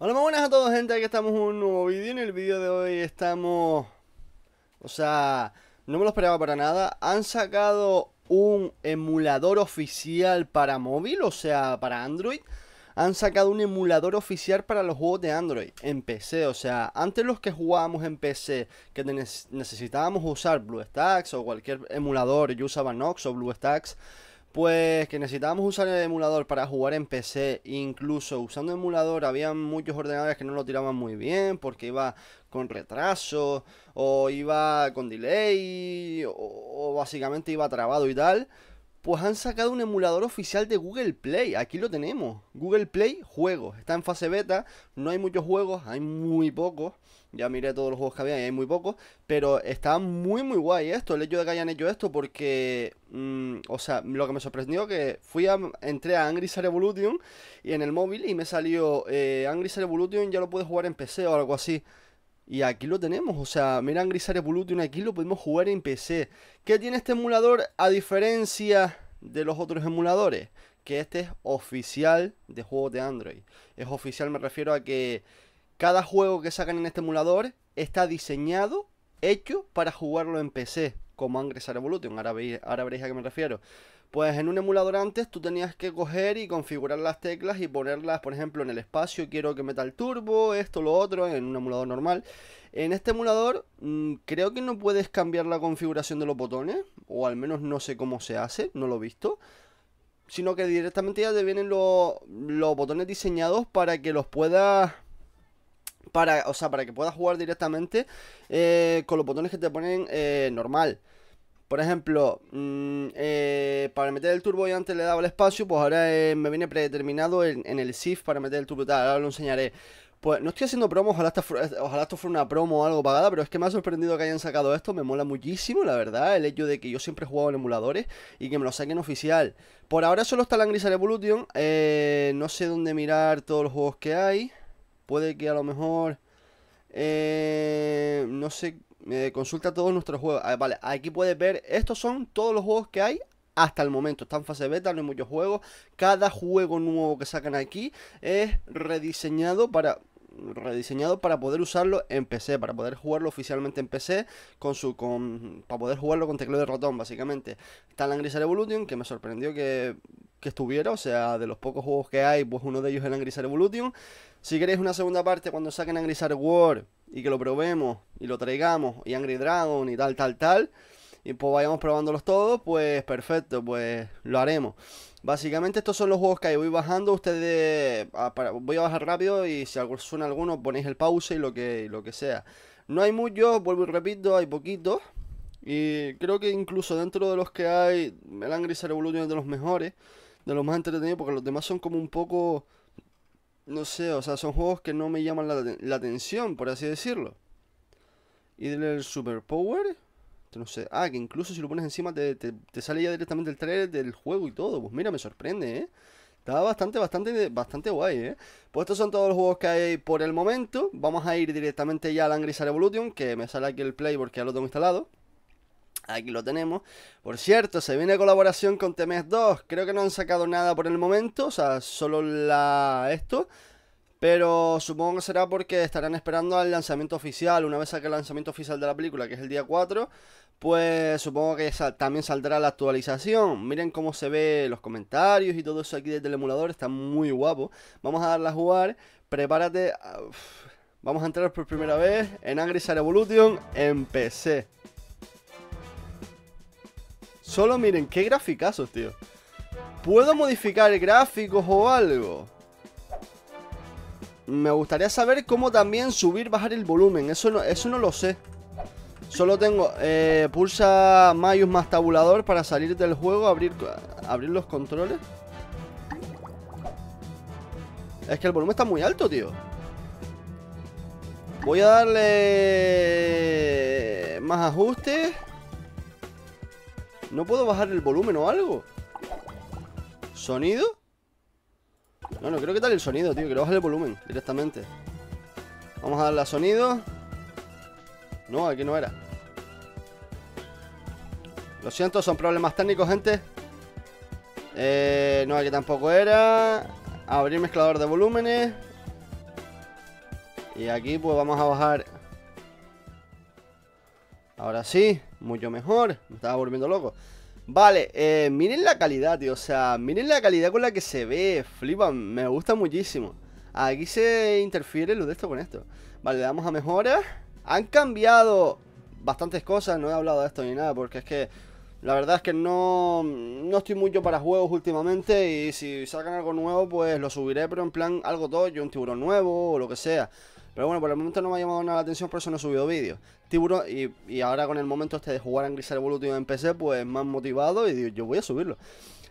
Hola, muy buenas a todos gente, aquí estamos en un nuevo vídeo, en el vídeo de hoy estamos... O sea, no me lo esperaba para nada, han sacado un emulador oficial para móvil, o sea, para Android han sacado un emulador oficial para los juegos de Android en PC. O sea, antes los que jugábamos en PC, que necesitábamos usar BlueStacks o cualquier emulador, yo usaba Nox o BlueStacks, pues que necesitábamos usar el emulador para jugar en PC. Incluso usando emulador había muchos ordenadores que no lo tiraban muy bien porque iba con retraso o iba con delay o, o básicamente iba trabado y tal. Pues han sacado un emulador oficial de Google Play. Aquí lo tenemos. Google Play Juegos. Está en fase beta. No hay muchos juegos, hay muy pocos. Ya miré todos los juegos que había y hay muy pocos. Pero está muy, muy guay esto, el hecho de que hayan hecho esto, porque. Mm, o sea, lo que me sorprendió que fui a. Entré a Angry Star Evolution y en el móvil y me salió. Eh, Angry Star Evolution ya lo puedes jugar en PC o algo así. Y aquí lo tenemos, o sea, mira Angry Star Evolution, aquí lo podemos jugar en PC. ¿Qué tiene este emulador a diferencia de los otros emuladores? Que este es oficial de juegos de Android. Es oficial, me refiero a que cada juego que sacan en este emulador está diseñado, hecho para jugarlo en PC, como Angry Evolution, ahora veréis a qué me refiero. Pues en un emulador antes tú tenías que coger y configurar las teclas y ponerlas, por ejemplo, en el espacio, quiero que meta el turbo, esto, lo otro, en un emulador normal. En este emulador mm, creo que no puedes cambiar la configuración de los botones, o al menos no sé cómo se hace, no lo he visto. Sino que directamente ya te vienen los botones diseñados para que los puedas para, o sea, para que puedas jugar directamente eh, con los botones que te ponen eh, normal. Por ejemplo, mm, eh, para meter el turbo y antes le daba el espacio, pues ahora me viene predeterminado en, el SIF para meter el turbo tal, ahora lo enseñaré. Pues no estoy haciendo promo, ojalá, esto fuera una promo o algo pagada, pero es que me ha sorprendido que hayan sacado esto, me mola muchísimo, la verdad, el hecho de que yo siempre he jugado en emuladores y que me lo saquen oficial. Por ahora solo está la Evolution, no sé dónde mirar todos los juegos que hay. Puede que a lo mejor... Eh, no sé, consulta todos nuestros juegos. Ah, vale, aquí puedes ver, estos son todos los juegos que hay hasta el momento. Está en fase beta, no hay muchos juegos. Cada juego nuevo que sacan aquí es rediseñado para rediseñado para poder usarlo en PC, para poder jugarlo oficialmente en PC, con su, con, para poder jugarlo con teclado de ratón, básicamente. Está el Angry Evolution, que me sorprendió que, que, estuviera, o sea, de los pocos juegos que hay, pues uno de ellos es el Angry Evolution. Si queréis una segunda parte cuando saquen Angry Star Wars y que lo probemos y lo traigamos y Angry Dragon y tal, tal, tal, y pues vayamos probándolos todos, pues perfecto, pues lo haremos. Básicamente estos son los juegos que hay. Voy bajando, ustedes... Ah, voy a bajar rápido y si suena alguno ponéis el pause y lo que, lo que sea. No hay muchos, vuelvo y repito, hay poquitos. Y creo que incluso dentro de los que hay, el Angry Star Evolution es de los mejores, de los más entretenidos, porque los demás son como un poco no sé, o sea, son juegos que no me llaman la, atención, por así decirlo. Y del Superpower, no sé, ah, que incluso si lo pones encima te, te, sale ya directamente el trailer del juego y todo. Pues mira, me sorprende, ¿eh? Está bastante, bastante, bastante guay, ¿eh? Pues estos son todos los juegos que hay por el momento. Vamos a ir directamente ya al Angry Star Evolution, que me sale aquí el play porque ya lo tengo instalado aquí lo tenemos. Por cierto, se viene colaboración con tms e 2. Creo que no han sacado nada por el momento, o sea, solo la esto. Pero supongo que será porque estarán esperando al lanzamiento oficial. Una vez saque el lanzamiento oficial de la película, que es el día 4, pues supongo que también saldrá la actualización. Miren cómo se ve los comentarios y todo eso aquí desde el emulador. Está muy guapo. Vamos a darla a jugar. Prepárate. Ah, Vamos a entrar por primera vez en Angry Star Evolution en PC solo miren qué graficazos, tío. ¿Puedo modificar gráficos o algo? Me gustaría saber cómo también subir, bajar el volumen. Eso no, eso no lo sé. Solo tengo... Eh, pulsa Mayus más tabulador para salir del juego, abrir, abrir los controles. Es que el volumen está muy alto, tío. Voy a darle... Más ajustes. ¿No puedo bajar el volumen o algo? ¿Sonido? No, no, creo que tal el sonido, tío Quiero bajar el volumen directamente Vamos a darle a sonido No, aquí no era Lo siento, son problemas técnicos, gente eh, No, aquí tampoco era Abrir mezclador de volúmenes Y aquí pues vamos a bajar Ahora sí mucho mejor. Me estaba volviendo loco. Vale, eh, miren la calidad, tío. O sea, miren la calidad con la que se ve. Flipan, me gusta muchísimo. Aquí se interfiere lo de esto con esto. Vale, le damos a mejoras. Han cambiado bastantes cosas. No he hablado de esto ni nada porque es que... La verdad es que no, no estoy mucho para juegos últimamente y si sacan algo nuevo pues lo subiré, pero en plan algo todo, yo un tiburón nuevo o lo que sea. Pero bueno, por el momento no me ha llamado nada la atención, por eso no he subido vídeos. Tiburón, y, ahora con el momento este de jugar Angry grisar Evolutivo en PC, pues más motivado y digo, yo voy a subirlo.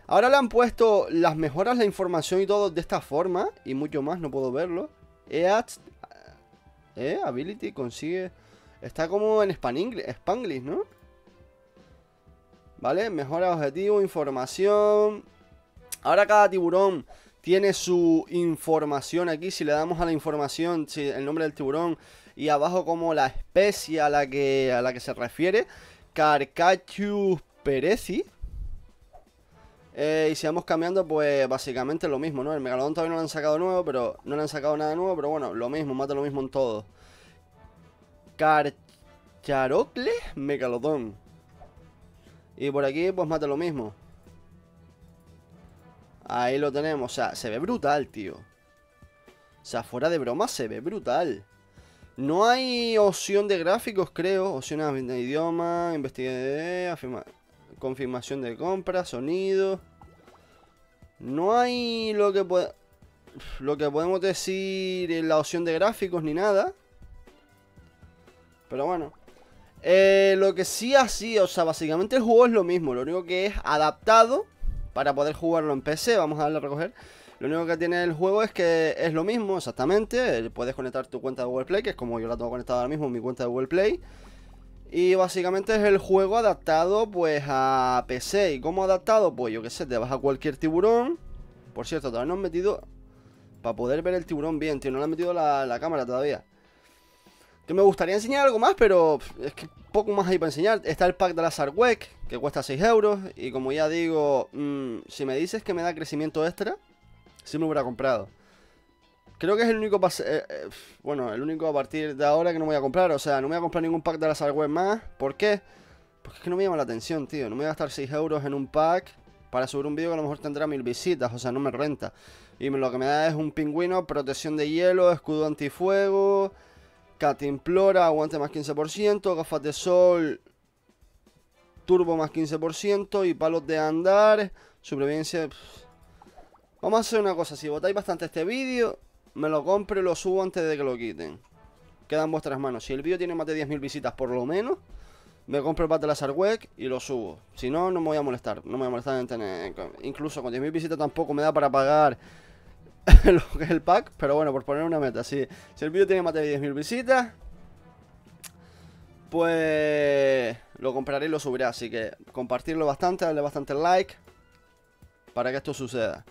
Ahora le han puesto las mejoras, la información y todo de esta forma, y mucho más, no puedo verlo. EATS, eh, eh, Ability, consigue... Está como en Spanglish, ¿no? ¿Vale? Mejora objetivo, información... Ahora cada tiburón tiene su información aquí. Si le damos a la información, el nombre del tiburón y abajo como la especie a la que, a la que se refiere, carcachus perezi. Eh, y si vamos cambiando, pues básicamente lo mismo, ¿no? El megalodón todavía no lo han sacado nuevo, pero no le han sacado nada nuevo, pero bueno, lo mismo, mata lo mismo en todo. Carcharocle, megalodón. Y por aquí, pues mata lo mismo. Ahí lo tenemos. O sea, se ve brutal, tío. O sea, fuera de broma, se ve brutal. No hay opción de gráficos, creo. Opción de idioma, de. confirmación de compra, sonido. No hay lo que, lo que podemos decir en eh, la opción de gráficos ni nada. Pero bueno. Eh, lo que sí así, o sea, básicamente el juego es lo mismo. Lo único que es adaptado para poder jugarlo en PC, vamos a darle a recoger. Lo único que tiene el juego es que es lo mismo, exactamente. Puedes conectar tu cuenta de Google Play, que es como yo la tengo conectada ahora mismo, mi cuenta de Google Play. Y básicamente es el juego adaptado pues a PC. ¿Y cómo adaptado? Pues yo qué sé, te vas a cualquier tiburón. Por cierto, todavía no han metido... Para poder ver el tiburón bien, tío, no le han metido la cámara todavía. Que me gustaría enseñar algo más, pero es que poco más hay para enseñar. Está el pack de la Sarwek, que cuesta 6 euros. Y como ya digo, mm, si me dices que me da crecimiento extra, Si me hubiera comprado. Creo que es el único eh, eh, bueno, el único a partir de ahora que no voy a comprar. O sea, no voy a comprar ningún pack de la Weck más. ¿Por qué? Porque es que no me llama la atención, tío. No me voy a gastar 6 euros en un pack para subir un vídeo que a lo mejor tendrá mil visitas. O sea, no me renta. Y lo que me da es un pingüino, protección de hielo, escudo antifuego catimplora aguante más 15%, gafas de sol, turbo más 15% y palos de andar, supervivencia... Vamos a hacer una cosa, si votáis bastante este vídeo, me lo compro y lo subo antes de que lo quiten. Queda en vuestras manos. Si el vídeo tiene más de 10.000 visitas por lo menos, me compro el Battle Azar Web y lo subo. Si no, no me voy a molestar. No me voy a molestar Incluso con 10.000 visitas tampoco me da para pagar lo que es el pack, pero bueno, por poner una meta, si, el vídeo tiene más de 10.000 visitas, pues lo compraré y lo subiré, así que compartirlo bastante, darle bastante like para que esto suceda.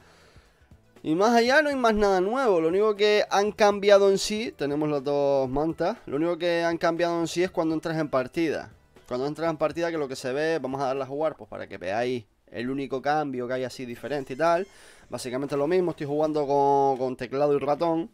Y más allá no hay más nada nuevo, lo único que han cambiado en sí, tenemos las dos mantas, lo único que han cambiado en sí es cuando entras en partida. Cuando entras en partida que lo que se ve, vamos a darle a jugar, pues para que veáis el único cambio que hay así diferente y tal. Básicamente lo mismo, estoy jugando con, con teclado y ratón.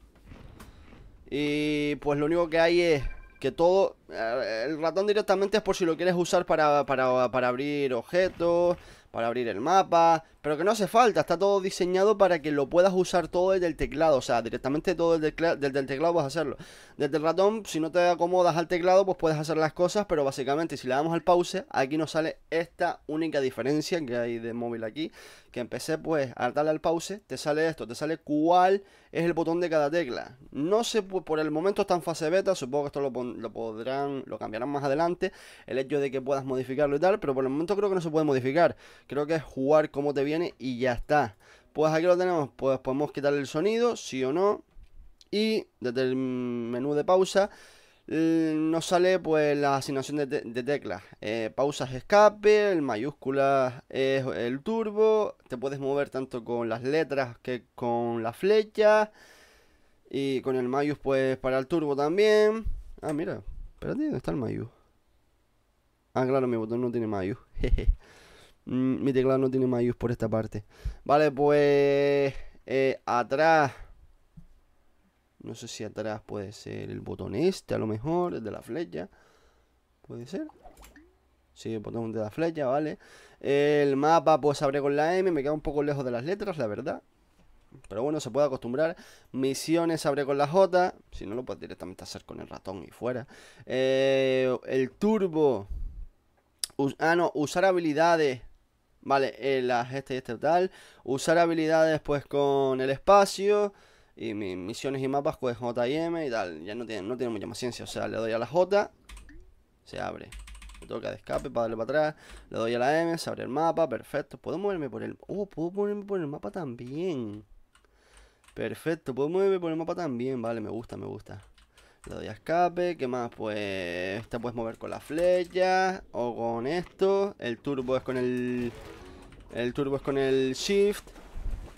Y pues lo único que hay es que todo... Eh, el ratón directamente es por si lo quieres usar para, para abrir objetos, para abrir el mapa, pero que no hace falta, está todo diseñado para que lo puedas usar todo desde el teclado, o sea, directamente todo desde el teclado vas a hacerlo. Desde el ratón, si no te acomodas al teclado, pues puedes hacer las cosas, pero básicamente si le damos al pause, aquí nos sale esta única diferencia que hay de móvil aquí, que empecé pues a darle al pause, te sale esto, te sale cuál es el botón de cada tecla. No sé, pues, por el momento está en fase beta, supongo que esto lo, lo podrán, lo cambiarán más adelante, el hecho de que puedas modificarlo y tal, pero por el momento creo que no se puede modificar. Creo que es jugar como te viene y ya está. Pues aquí lo tenemos, pues podemos quitar el sonido, sí o no. Y desde el menú de pausa mm, nos sale pues la asignación de, teclas. Eh, pausas escape, el mayúscula es el turbo, te puedes mover tanto con las letras que con las flechas. Y con el mayús pues para el turbo también. Ah, mira, espérate, ¿dónde está el mayús? Ah, claro, mi botón no tiene mayús. Jeje. Mm, mi teclado no tiene mayús por esta parte. Vale, pues eh, atrás. No sé si atrás puede ser el botón este, a lo mejor, el de la flecha. Puede ser. Sí, el botón de la flecha, vale. El mapa, pues abre con la M. Me queda un poco lejos de las letras, la verdad. Pero bueno, se puede acostumbrar. Misiones abre con la J. Si no, lo puedes directamente hacer con el ratón y fuera. Eh, el turbo. ah, no, usar habilidades. Vale, eh, las este y este tal. Usar habilidades pues con el espacio. Y mis misiones y mapas pues J y M y tal. Ya no tiene, no tiene mucha más ciencia. O sea, le doy a la J. Se abre. Me toca de escape para darle para atrás. Le doy a la M, se abre el mapa. Perfecto. Puedo moverme por el... Oh, puedo moverme por el mapa también. Perfecto. Puedo moverme por el mapa también. Vale, me gusta, me gusta. Le doy a escape, ¿qué más? Pues te puedes mover con la flecha o con esto. El turbo es con el el turbo es con el shift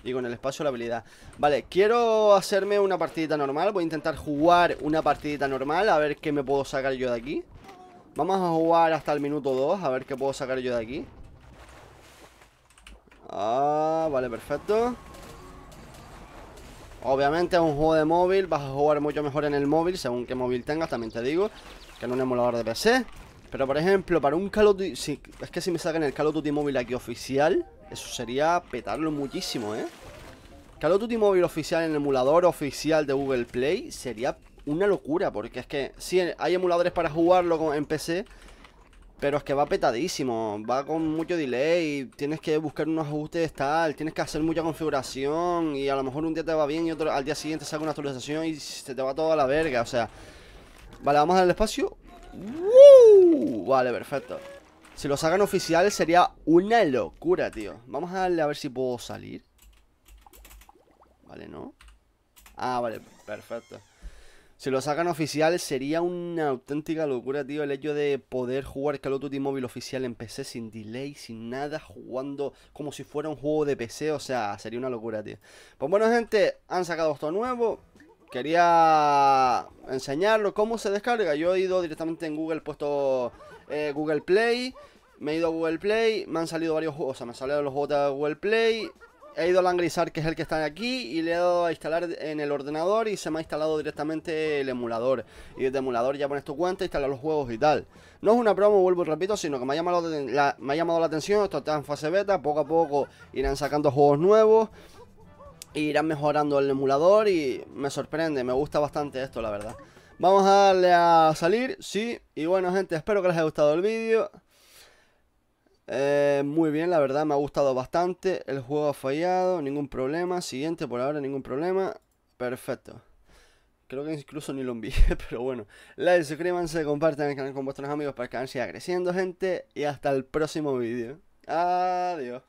y con el espacio la habilidad Vale, quiero hacerme una partidita normal Voy a intentar jugar una partidita normal A ver qué me puedo sacar yo de aquí Vamos a jugar hasta el minuto 2 A ver qué puedo sacar yo de aquí Ah, vale, perfecto Obviamente es un juego de móvil Vas a jugar mucho mejor en el móvil Según qué móvil tengas, también te digo Que en un emulador de PC pero por ejemplo, para un Call of Duty... es que si me sacan el Call of Duty móvil aquí oficial, eso sería petarlo muchísimo, ¿eh? Call of Duty móvil oficial en el emulador oficial de Google Play sería una locura, porque es que sí, hay emuladores para jugarlo en PC, pero es que va petadísimo, va con mucho delay, tienes que buscar unos ajustes tal, tienes que hacer mucha configuración y a lo mejor un día te va bien y al día siguiente saca una actualización y se te va toda la verga, o sea... Vale, vamos al espacio. Vale, perfecto Si lo sacan oficial sería una locura, tío Vamos a darle a ver si puedo salir Vale, ¿no? Ah, vale, perfecto si lo sacan oficial sería una auténtica locura, tío, el hecho de poder jugar Call of Duty Móvil oficial en PC sin delay, sin nada, jugando como si fuera un juego de PC, o sea, sería una locura, tío. Pues bueno, gente, han sacado esto nuevo, quería enseñarlo cómo se descarga. Yo he ido directamente en Google, puesto eh, Google Play, me he ido a Google Play, me han salido varios juegos, o sea, me han salido los juegos de Google Play. He ido a Langrisar, que es el que está aquí, y le he dado a instalar en el ordenador y se me ha instalado directamente el emulador. Y desde el emulador ya pones tu cuenta, instalas los juegos y tal. No es una promo, vuelvo y repito, sino que me ha llamado me ha llamado la atención, esto está en fase beta, poco a poco irán sacando juegos nuevos irán mejorando el emulador y me sorprende, me gusta bastante esto, la verdad. Vamos a darle a salir, sí. Y bueno, gente, espero que les haya gustado el vídeo. Eh, muy bien, la verdad, me ha gustado bastante. El juego ha fallado, ningún problema. Siguiente, por ahora, ningún problema. Perfecto. Creo que incluso ni lo envié, pero bueno. Like, suscríbanse, compartan el canal con vuestros amigos para que el canal siga creciendo, gente. Y hasta el próximo vídeo. Adiós.